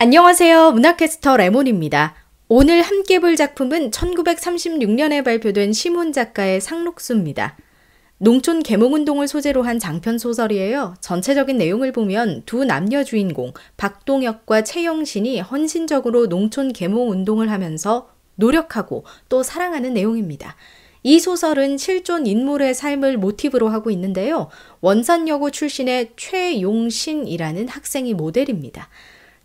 안녕하세요. 문학캐스터 레몬입니다. 오늘 함께 볼 작품은 1936년에 발표된 시몬 작가의 상록수입니다. 농촌 계몽운동을 소재로 한 장편 소설이에요. 전체적인 내용을 보면 두 남녀 주인공 박동혁과 최영신이 헌신적으로 농촌 계몽운동을 하면서 노력하고 또 사랑하는 내용입니다. 이 소설은 실존 인물의 삶을 모티브로 하고 있는데요. 원산여고 출신의 최용신이라는 학생이 모델입니다.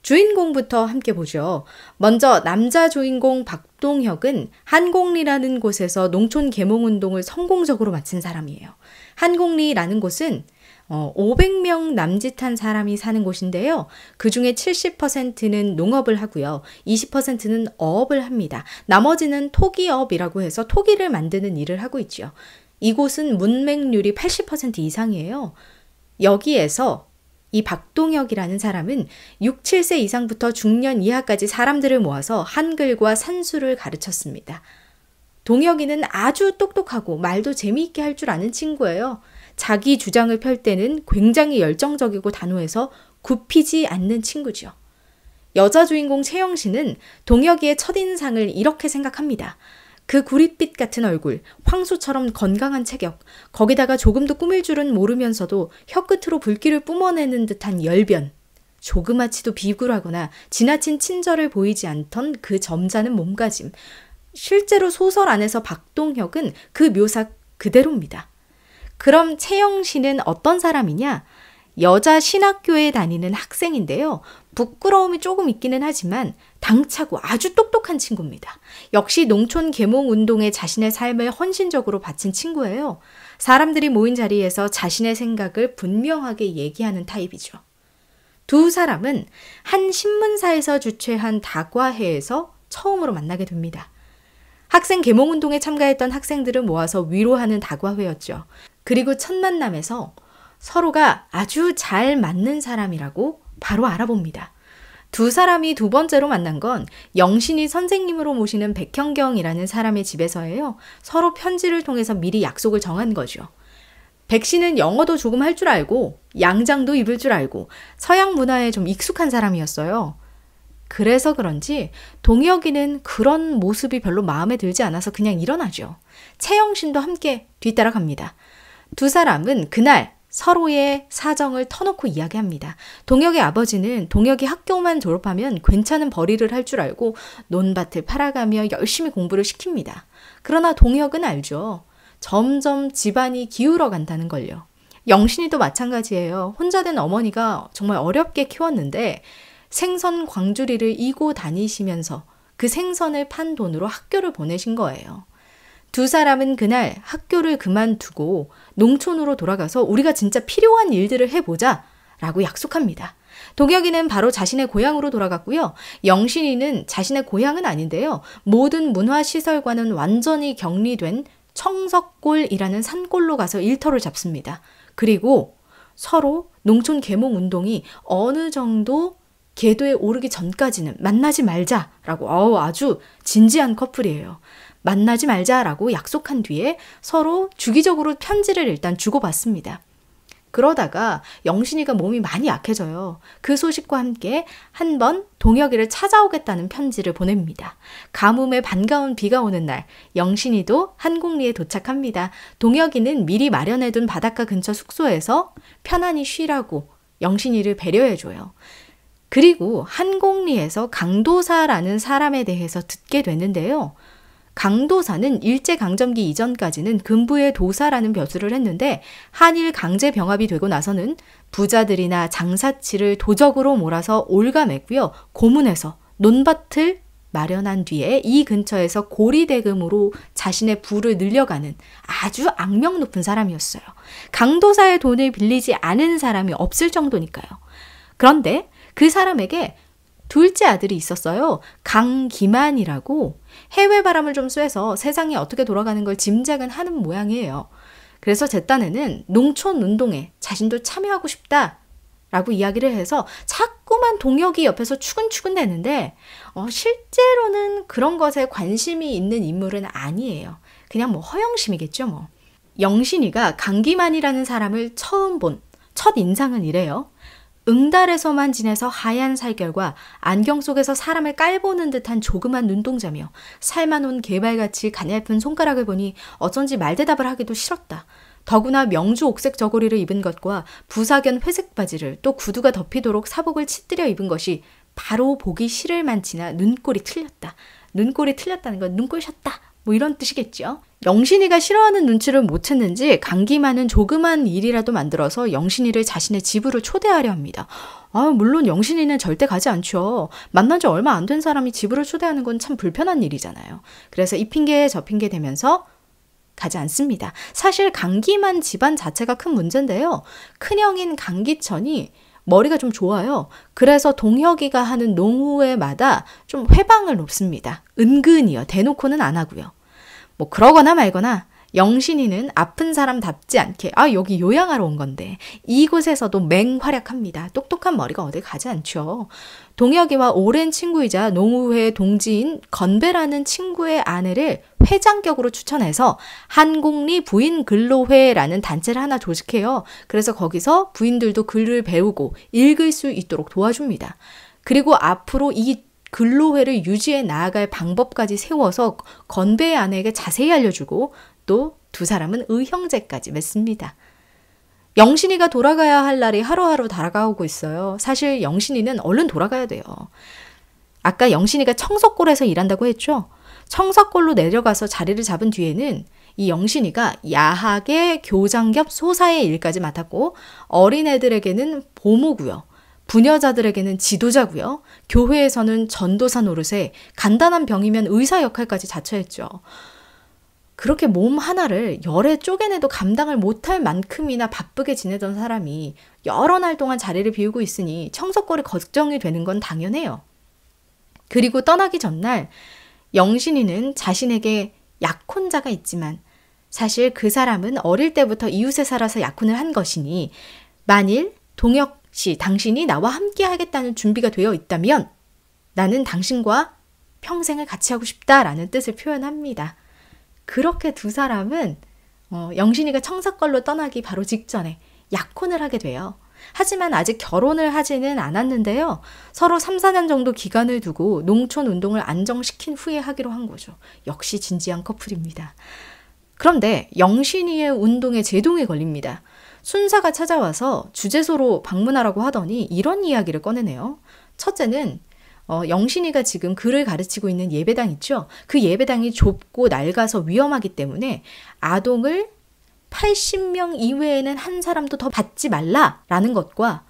주인공부터 함께 보죠. 먼저 남자 주인공 박동혁은 한곡리라는 곳에서 농촌 계몽운동을 성공적으로 마친 사람이에요. 한곡리라는 곳은 500명 어, 남짓한 사람이 사는 곳인데요. 그 중에 70%는 농업을 하고요. 20%는 어업을 합니다. 나머지는 토기업이라고 해서 토기를 만드는 일을 하고 있죠 이곳은 문맹률이 80% 이상이에요. 여기에서 이 박동혁이라는 사람은 6, 7세 이상부터 중년 이하까지 사람들을 모아서 한글과 산수를 가르쳤습니다. 동혁이는 아주 똑똑하고 말도 재미있게 할 줄 아는 친구예요. 자기 주장을 펼 때는 굉장히 열정적이고 단호해서 굽히지 않는 친구죠. 여자 주인공 채영 씨는 동혁이의 첫인상을 이렇게 생각합니다. 그 구릿빛 같은 얼굴, 황소처럼 건강한 체격, 거기다가 조금도 꾸밀 줄은 모르면서도 혀끝으로 불길을 뿜어내는 듯한 열변. 조그마치도 비굴하거나 지나친 친절을 보이지 않던 그 점잖은 몸가짐. 실제로 소설 안에서 박동혁은 그 묘사 그대로입니다. 그럼 채영 씨는 어떤 사람이냐? 여자 신학교에 다니는 학생인데요. 부끄러움이 조금 있기는 하지만 당차고 아주 똑똑한 친구입니다. 역시 농촌 계몽 운동에 자신의 삶을 헌신적으로 바친 친구예요. 사람들이 모인 자리에서 자신의 생각을 분명하게 얘기하는 타입이죠. 두 사람은 한 신문사에서 주최한 다과회에서 처음으로 만나게 됩니다. 학생 계몽 운동에 참가했던 학생들을 모아서 위로하는 다과회였죠. 그리고 첫 만남에서 서로가 아주 잘 맞는 사람이라고 바로 알아봅니다. 두 사람이 두 번째로 만난 건 영신이 선생님으로 모시는 백현경이라는 사람의 집에서예요. 서로 편지를 통해서 미리 약속을 정한 거죠. 백신은 영어도 조금 할 줄 알고 양장도 입을 줄 알고 서양 문화에 좀 익숙한 사람이었어요. 그래서 그런지 동혁이는 그런 모습이 별로 마음에 들지 않아서 그냥 일어나죠. 채영신도 함께 뒤따라 갑니다. 두 사람은 그날 서로의 사정을 터놓고 이야기합니다. 동혁의 아버지는 동혁이 학교만 졸업하면 괜찮은 벌이를 할 줄 알고 논밭을 팔아가며 열심히 공부를 시킵니다. 그러나 동혁은 알죠. 점점 집안이 기울어 간다는 걸요. 영신이도 마찬가지예요. 혼자 된 어머니가 정말 어렵게 키웠는데 생선 광주리를 이고 다니시면서 그 생선을 판 돈으로 학교를 보내신 거예요. 두 사람은 그날 학교를 그만두고 농촌으로 돌아가서 우리가 진짜 필요한 일들을 해보자 라고 약속합니다. 동혁이는 바로 자신의 고향으로 돌아갔고요. 영신이는 자신의 고향은 아닌데요. 모든 문화시설과는 완전히 격리된 청석골이라는 산골로 가서 일터를 잡습니다. 그리고 서로 농촌 계몽 운동이 어느 정도 궤도에 오르기 전까지는 만나지 말자라고 어우 아주 진지한 커플이에요. 만나지 말자라고 약속한 뒤에 서로 주기적으로 편지를 일단 주고받습니다. 그러다가 영신이가 몸이 많이 약해져요. 그 소식과 함께 한 번 동혁이를 찾아오겠다는 편지를 보냅니다. 가뭄에 반가운 비가 오는 날 영신이도 한곡리에 도착합니다. 동혁이는 미리 마련해둔 바닷가 근처 숙소에서 편안히 쉬라고 영신이를 배려해줘요. 그리고 한곡리에서 강도사라는 사람에 대해서 듣게 되는데요. 강도사는 일제강점기 이전까지는 금부의 도사라는 벼슬을 했는데 한일 강제 병합이 되고 나서는 부자들이나 장사치를 도적으로 몰아서 올가했고요 고문해서 논밭을 마련한 뒤에 이 근처에서 고리대금으로 자신의 부를 늘려가는 아주 악명 높은 사람이었어요. 강도사의 돈을 빌리지 않은 사람이 없을 정도니까요. 그런데 그 사람에게 둘째 아들이 있었어요. 강기만이라고 해외 바람을 좀 쐬서 세상이 어떻게 돌아가는 걸 짐작은 하는 모양이에요. 그래서 제 딴에는 농촌 운동에 자신도 참여하고 싶다. 라고 이야기를 해서 자꾸만 동혁이 옆에서 추근추근 되는데 어, 실제로는 그런 것에 관심이 있는 인물은 아니에요. 그냥 뭐 허영심이겠죠 뭐. 영신이가 강기만이라는 사람을 처음 본 첫 인상은 이래요. 응달에서만 지내서 하얀 살결과 안경 속에서 사람을 깔보는 듯한 조그만 눈동자며 살만 온 개발같이 가냘픈 손가락을 보니 어쩐지 말대답을 하기도 싫었다. 더구나 명주 옥색 저고리를 입은 것과 부사견 회색 바지를 또 구두가 덮이도록 사복을 치뜨려 입은 것이 바로 보기 싫을 만치나 눈꼴이 틀렸다. 눈꼴이 틀렸다는 건 눈꼴 셨다 뭐 이런 뜻이겠죠. 영신이가 싫어하는 눈치를 못 챘는지 강기만은 조그만 일이라도 만들어서 영신이를 자신의 집으로 초대하려 합니다. 아, 물론 영신이는 절대 가지 않죠. 만난 지 얼마 안 된 사람이 집으로 초대하는 건 참 불편한 일이잖아요. 그래서 이 핑계에 저 핑계 되면서 가지 않습니다. 사실 강기만 집안 자체가 큰 문제인데요. 큰형인 강기천이 머리가 좀 좋아요. 그래서 동혁이가 하는 농후회마다 좀 회방을 높습니다. 은근히요. 대놓고는 안 하고요. 뭐 그러거나 말거나 영신이는 아픈 사람답지 않게 아 여기 요양하러 온 건데 이곳에서도 맹활약합니다. 똑똑한 머리가 어디 가지 않죠. 동혁이와 오랜 친구이자 농우회 동지인 건배라는 친구의 아내를 회장격으로 추천해서 한국리 부인 근로회라는 단체를 하나 조직해요. 그래서 거기서 부인들도 글을 배우고 읽을 수 있도록 도와줍니다. 그리고 앞으로 이 근로회를 유지해 나아갈 방법까지 세워서 건배의 아내에게 자세히 알려주고 또두 사람은 의형제까지 맺습니다. 영신이가 돌아가야 할 날이 하루하루 다가오고 있어요. 사실 영신이는 얼른 돌아가야 돼요. 아까 영신이가 청석골에서 일한다고 했죠? 청석골로 내려가서 자리를 잡은 뒤에는 이 영신이가 야학의 교장 겹 소사의 일까지 맡았고 어린애들에게는 보모고요. 부녀자들에게는 지도자고요. 교회에서는 전도사 노릇에 간단한 병이면 의사 역할까지 자처했죠. 그렇게 몸 하나를 열에 쪼개내도 감당을 못할 만큼이나 바쁘게 지내던 사람이 여러 날 동안 자리를 비우고 있으니 청석골이 걱정이 되는 건 당연해요. 그리고 떠나기 전날 영신이는 자신에게 약혼자가 있지만 사실 그 사람은 어릴 때부터 이웃에 살아서 약혼을 한 것이니 만일 동혁 씨 당신이 나와 함께 하겠다는 준비가 되어 있다면 나는 당신과 평생을 같이 하고 싶다라는 뜻을 표현합니다. 그렇게 두 사람은 어, 영신이가 청사걸로 떠나기 바로 직전에 약혼을 하게 돼요. 하지만 아직 결혼을 하지는 않았는데요. 서로 3, 4년 정도 기간을 두고 농촌 운동을 안정시킨 후에 하기로 한 거죠. 역시 진지한 커플입니다. 그런데 영신이의 운동에 제동이 걸립니다. 순사가 찾아와서 주재소로 방문하라고 하더니 이런 이야기를 꺼내네요. 첫째는 어, 영신이가 지금 그를 가르치고 있는 예배당 있죠? 그 예배당이 좁고 낡아서 위험하기 때문에 아동을 80명 이외에는 한 사람도 더 받지 말라라는 것과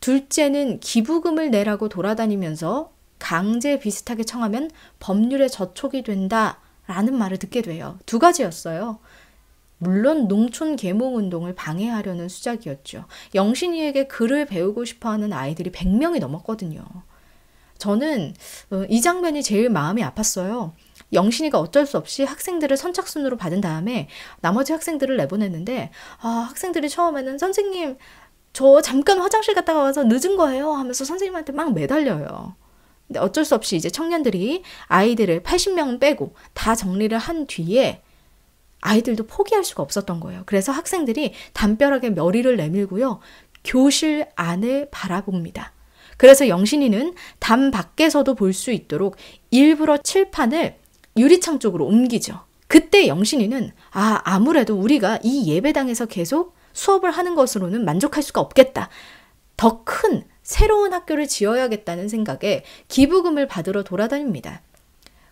둘째는 기부금을 내라고 돌아다니면서 강제 비슷하게 청하면 법률에 저촉이 된다라는 말을 듣게 돼요. 두 가지였어요. 물론 농촌 계몽 운동을 방해하려는 수작이었죠. 영신이에게 글을 배우고 싶어 하는 아이들이 100명이 넘었거든요. 저는 어, 이 장면이 제일 마음이 아팠어요. 영신이가 어쩔 수 없이 학생들을 선착순으로 받은 다음에 나머지 학생들을 내보냈는데 아, 학생들이 처음에는 선생님 저 잠깐 화장실 갔다가 와서 늦은 거예요 하면서 선생님한테 막 매달려요. 근데 어쩔 수 없이 이제 청년들이 아이들을 8 0명 빼고 다 정리를 한 뒤에 아이들도 포기할 수가 없었던 거예요. 그래서 학생들이 담벼락에 머리를 내밀고요. 교실 안을 바라봅니다. 그래서 영신이는 담 밖에서도 볼 수 있도록 일부러 칠판을 유리창 쪽으로 옮기죠. 그때 영신이는 아, 아무래도 우리가 이 예배당에서 계속 수업을 하는 것으로는 만족할 수가 없겠다. 더 큰 새로운 학교를 지어야겠다는 생각에 기부금을 받으러 돌아다닙니다.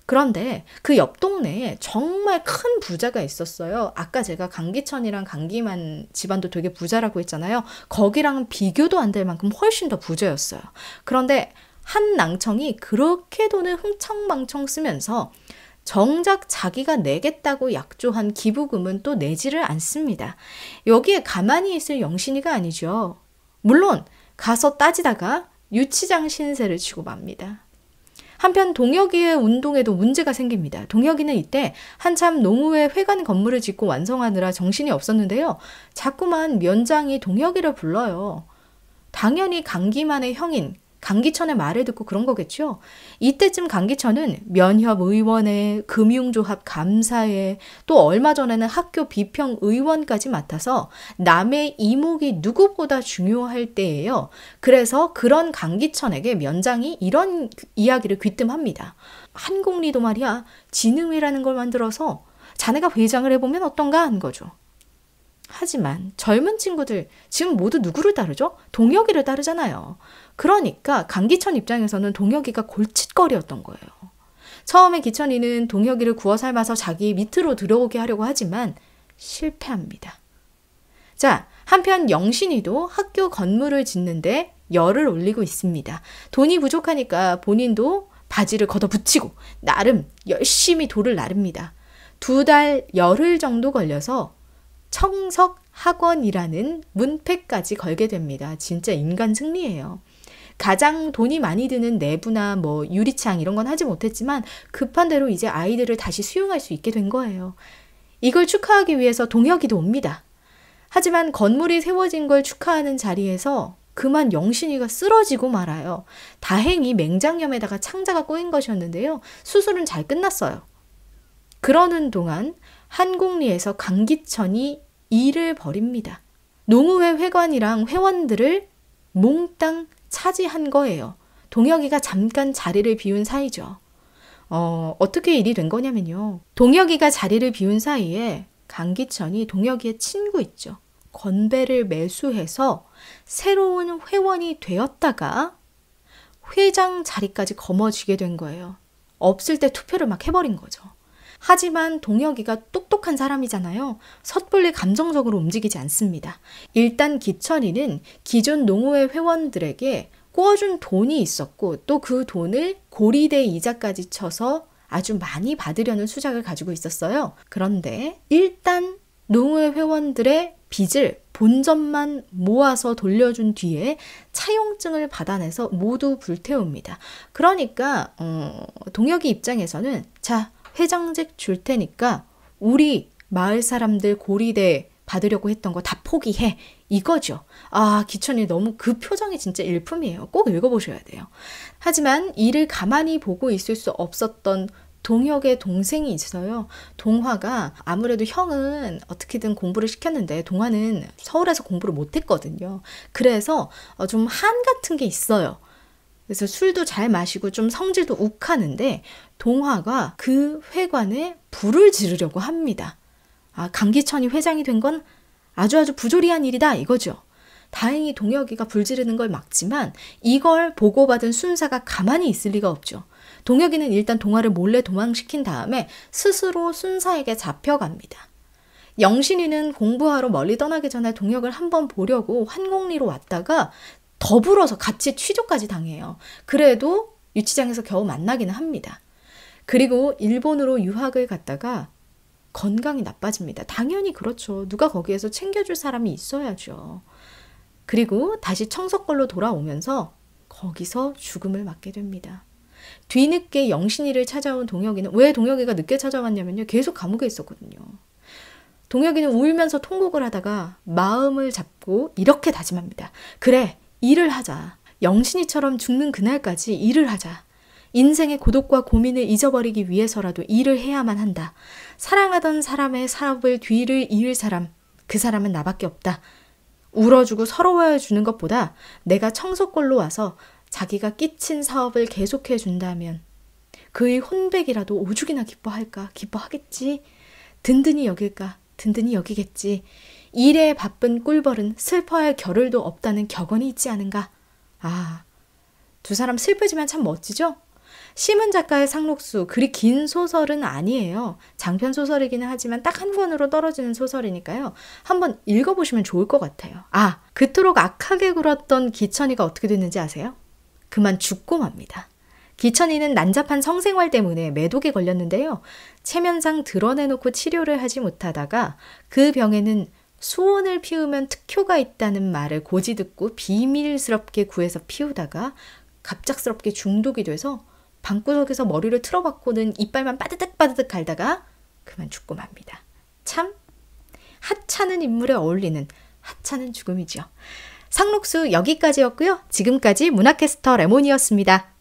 그런데 그 옆 동네에 정말 큰 부자가 있었어요. 아까 제가 강기천이랑 강기만 집안도 되게 부자라고 했잖아요. 거기랑 비교도 안 될 만큼 훨씬 더 부자였어요. 그런데 한 낭청이 그렇게 돈을 흥청망청 쓰면서 정작 자기가 내겠다고 약조한 기부금은 또 내지를 않습니다. 여기에 가만히 있을 영신이가 아니죠. 물론 가서 따지다가 유치장 신세를 치고 맙니다. 한편 동혁이의 운동에도 문제가 생깁니다. 동혁이는 이때 한참 농후에 회관 건물을 짓고 완성하느라 정신이 없었는데요. 자꾸만 면장이 동혁이를 불러요. 당연히 강기만의 형인 강기천의 말을 듣고 그런 거겠죠. 이때쯤 강기천은 면협의원회, 금융조합 감사회, 또 얼마 전에는 학교 비평 의원까지 맡아서 남의 이목이 누구보다 중요할 때예요. 그래서 그런 강기천에게 면장이 이런 이야기를 귀뜸합니다. 한공리도 말이야 지능회라는 걸 만들어서 자네가 회장을 해보면 어떤가 한 거죠. 하지만 젊은 친구들 지금 모두 누구를 따르죠? 동혁이를 따르잖아요. 그러니까 강기천 입장에서는 동혁이가 골칫거리였던 거예요. 처음에 기천이는 동혁이를 구워 삶아서 자기 밑으로 들어오게 하려고 하지만 실패합니다. 자, 한편 영신이도 학교 건물을 짓는데 열을 올리고 있습니다. 돈이 부족하니까 본인도 바지를 걷어붙이고 나름 열심히 돌을 나릅니다. 두 달 열흘 정도 걸려서 청석 학원이라는 문패까지 걸게 됩니다. 진짜 인간 승리예요. 가장 돈이 많이 드는 내부나 뭐 유리창 이런 건 하지 못했지만 급한 대로 이제 아이들을 다시 수용할 수 있게 된 거예요. 이걸 축하하기 위해서 동혁이도 옵니다. 하지만 건물이 세워진 걸 축하하는 자리에서 그만 영신이가 쓰러지고 말아요. 다행히 맹장염에다가 창자가 꼬인 것이었는데요. 수술은 잘 끝났어요. 그러는 동안 한국리에서 강기천이 일을 벌입니다. 농우회 회관이랑 회원들을 몽땅 차지한 거예요. 동혁이가 잠깐 자리를 비운 사이죠. 어, 어떻게 일이 된 거냐면요. 동혁이가 자리를 비운 사이에 강기천이 동혁이의 친구 있죠. 건배를 매수해서 새로운 회원이 되었다가 회장 자리까지 거머쥐게 된 거예요. 없을 때 투표를 막 해버린 거죠. 하지만 동혁이가 똑똑한 사람이잖아요. 섣불리 감정적으로 움직이지 않습니다. 일단 기천이는 기존 농우회 회원들에게 꾸어준 돈이 있었고 또 그 돈을 고리대 이자까지 쳐서 아주 많이 받으려는 수작을 가지고 있었어요. 그런데 일단 농우회 회원들의 빚을 본전만 모아서 돌려준 뒤에 차용증을 받아내서 모두 불태웁니다. 그러니까 어, 동혁이 입장에서는 자 회장직줄 테니까 우리 마을 사람들 고리대 받으려고 했던 거 다 포기해. 이거죠. 아, 기천이 너무 그 표정이 진짜 일품이에요. 꼭 읽어보셔야 돼요. 하지만 이를 가만히 보고 있을 수 없었던 동혁의 동생이 있어요. 동화가 아무래도 형은 어떻게든 공부를 시켰는데 동화는 서울에서 공부를 못했거든요. 그래서 어, 좀한 같은 게 있어요. 그래서 술도 잘 마시고 좀 성질도 욱하는데 동화가 그 회관에 불을 지르려고 합니다. 아, 강기천이 회장이 된 건 아주 아주 부조리한 일이다 이거죠. 다행히 동혁이가 불 지르는 걸 막지만 이걸 보고받은 순사가 가만히 있을 리가 없죠. 동혁이는 일단 동화를 몰래 도망시킨 다음에 스스로 순사에게 잡혀갑니다. 영신이는 공부하러 멀리 떠나기 전에 동혁을 한번 보려고 환곡리로 왔다가 더불어서 같이 취조까지 당해요. 그래도 유치장에서 겨우 만나기는 합니다. 그리고 일본으로 유학을 갔다가 건강이 나빠집니다. 당연히 그렇죠. 누가 거기에서 챙겨줄 사람이 있어야죠. 그리고 다시 청석골로 돌아오면서 거기서 죽음을 맞게 됩니다. 뒤늦게 영신이를 찾아온 동혁이는 왜 동혁이가 늦게 찾아왔냐면요. 계속 감옥에 있었거든요. 동혁이는 울면서 통곡을 하다가 마음을 잡고 이렇게 다짐합니다. 그래, 일을 하자. 영신이처럼 죽는 그날까지 일을 하자. 인생의 고독과 고민을 잊어버리기 위해서라도 일을 해야만 한다. 사랑하던 사람의 사업을 뒤를 이을 사람, 그 사람은 나밖에 없다. 울어주고 서러워해 주는 것보다 내가 청소골로 와서 자기가 끼친 사업을 계속해 준다면 그의 혼백이라도 오죽이나 기뻐할까, 기뻐하겠지. 든든히 여길까, 든든히 여기겠지. 일에 바쁜 꿀벌은 슬퍼할 겨를도 없다는 격언이 있지 않은가. 아, 두 사람 슬프지만 참 멋지죠? 심은 작가의 상록수 그리 긴 소설은 아니에요. 장편 소설이기는 하지만 딱 한 권으로 떨어지는 소설이니까요. 한번 읽어보시면 좋을 것 같아요. 아, 그토록 악하게 굴었던 기천이가 어떻게 됐는지 아세요? 그만 죽고 맙니다. 기천이는 난잡한 성생활 때문에 매독에 걸렸는데요. 체면상 드러내놓고 치료를 하지 못하다가 그 병에는 수원을 피우면 특효가 있다는 말을 고지 듣고 비밀스럽게 구해서 피우다가 갑작스럽게 중독이 돼서 방구석에서 머리를 틀어박고는 이빨만 빠드득 빠드득 갈다가 그만 죽고 맙니다. 참 하찮은 인물에 어울리는 하찮은 죽음이지요. 상록수 여기까지였고요. 지금까지 문학캐스터 레몬이었습니다.